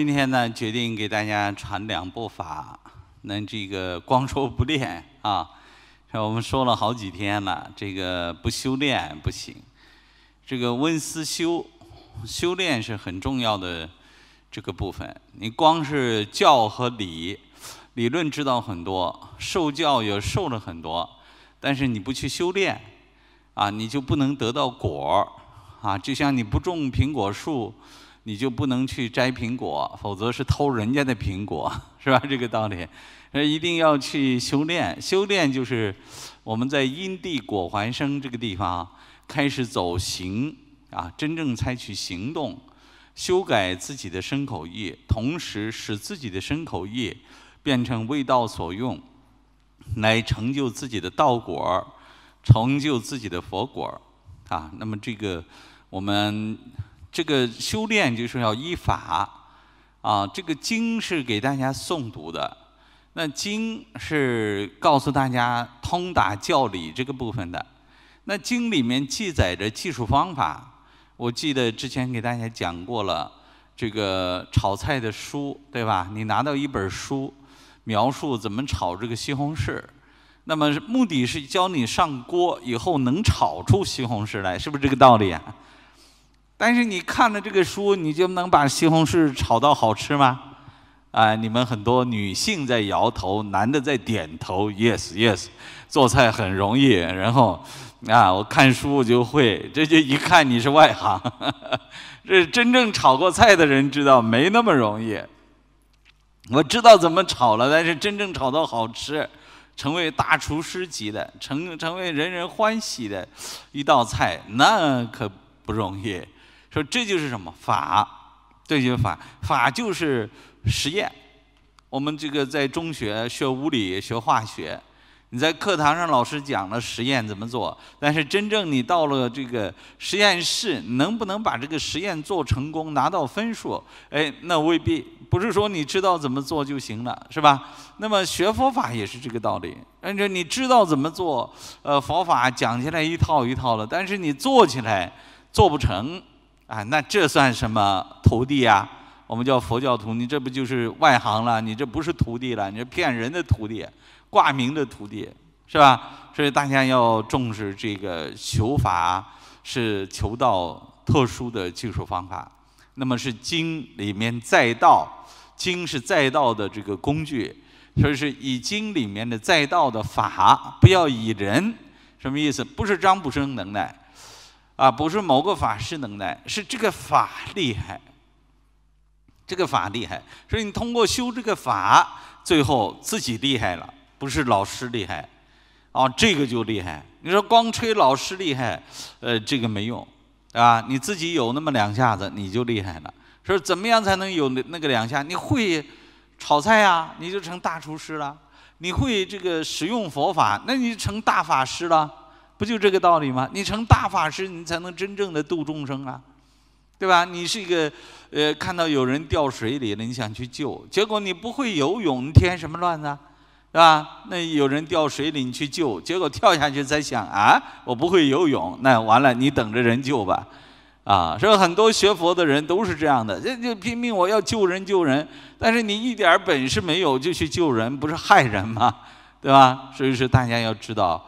今天呢，决定给大家传两部法。那这个光说不练啊，我们说了好几天了，这个不修炼不行。这个温思修，修炼是很重要的这个部分。你光是教和理，理论知道很多，受教也受了很多，但是你不去修炼啊，你就不能得到果啊。就像你不种苹果树。你就不能去摘苹果，否则是偷人家的苹果，是吧？这个道理，那一定要去修炼。修炼就是我们在因地果还生这个地方开始走行啊，真正采取行动，修改自己的身口意，同时使自己的身口意变成为道所用，来成就自己的道果，成就自己的佛果啊。那么这个我们。这个修炼就是要依法啊，这个经是给大家诵读的。那经是告诉大家通达教理这个部分的。那经里面记载着技术方法，我记得之前给大家讲过了。这个炒菜的书，对吧？你拿到一本儿书，描述怎么炒这个西红柿，那么目的是教你上锅以后能炒出西红柿来，是不是这个道理？啊？但是你看了这个书，你就能把西红柿炒到好吃吗？啊，你们很多女性在摇头，男的在点头，yes yes，做菜很容易。然后啊，我看书就会，这就一看你是外行。这真正炒过菜的人知道，没那么容易。我知道怎么炒了，但是真正炒到好吃，成为大厨师级的，成成为人人欢喜的一道菜，那可不容易。说这就是什么法？这就是法。法就是实验。我们这个在中学学物理、学化学，你在课堂上老师讲了实验怎么做，但是真正你到了这个实验室，能不能把这个实验做成功、拿到分数？哎，那未必。不是说你知道怎么做就行了，是吧？那么学佛法也是这个道理。按照你知道怎么做，呃，佛法讲起来一套一套的，但是你做起来做不成。啊，那这算什么徒弟啊？我们叫佛教徒，你这不就是外行了？你这不是徒弟了，你这骗人的徒弟，挂名的徒弟，是吧？所以大家要重视这个求法，是求道特殊的技术方法。那么是经里面载道，经是载道的这个工具，所以是以经里面的载道的法，不要以人。什么意思？不是张不生能耐。啊，不是某个法师能耐，是这个法厉害。这个法厉害，所以你通过修这个法，最后自己厉害了，不是老师厉害。啊，这个就厉害。你说光吹老师厉害，呃，这个没用，啊，你自己有那么两下子，你就厉害了。说怎么样才能有那个两下？你会炒菜呀，你就成大厨师了。你会这个使用佛法，那你就成大法师了。不就这个道理吗？你成大法师，你才能真正的度众生啊，对吧？你是一个，呃，看到有人掉水里了，你想去救，结果你不会游泳，你添什么乱呢？是吧？那有人掉水里，你去救，结果跳下去再想啊，我不会游泳，那完了，你等着人救吧，啊！所以很多学佛的人都是这样的，就就拼命我要救人救人，但是你一点本事没有就去救人，不是害人吗？对吧？所以说大家要知道。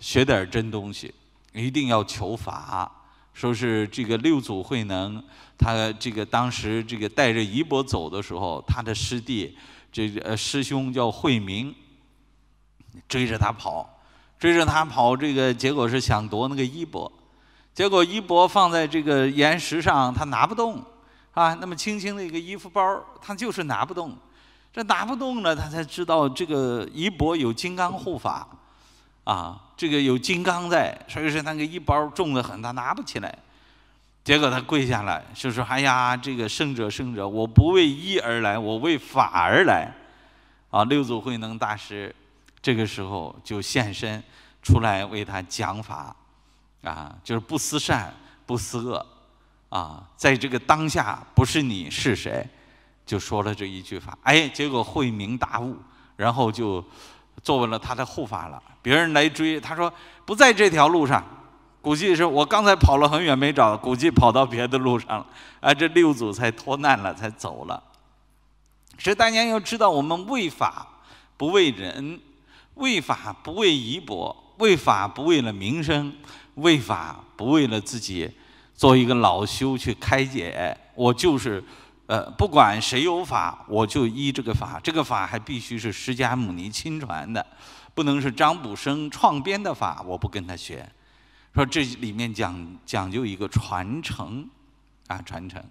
学点真东西，一定要求法。说是这个六祖慧能，他这个当时这个带着衣钵走的时候，他的师弟，这个呃师兄叫慧明，追着他跑，追着他跑，这个结果是想夺那个衣钵，结果衣钵放在这个岩石上，他拿不动啊。那么轻轻的一个衣服包他就是拿不动，这拿不动了，他才知道这个衣钵有金刚护法，啊。这个有金刚在，所以说那个一包重的很，他拿不起来。结果他跪下来就说：“哎呀，这个圣者圣者，我不为一而来，我为法而来。”啊，六祖慧能大师这个时候就现身出来为他讲法，啊，就是不思善，不思恶，啊，在这个当下不是你是谁？就说了这一句法，哎，结果慧明大悟，然后就。做为了他的护法了，别人来追，他说不在这条路上，估计是我刚才跑了很远没找，估计跑到别的路上了，啊，这六祖才脱难了，才走了。所以大家要知道，我们为法不为人，为法不为衣钵，为法不为了名声，为法不为了自己做一个老修去开解，我就是。呃，不管谁有法，我就依这个法。这个法还必须是释迦牟尼亲传的，不能是张卜生创编的法，我不跟他学。说这里面讲讲究一个传承，啊，传承。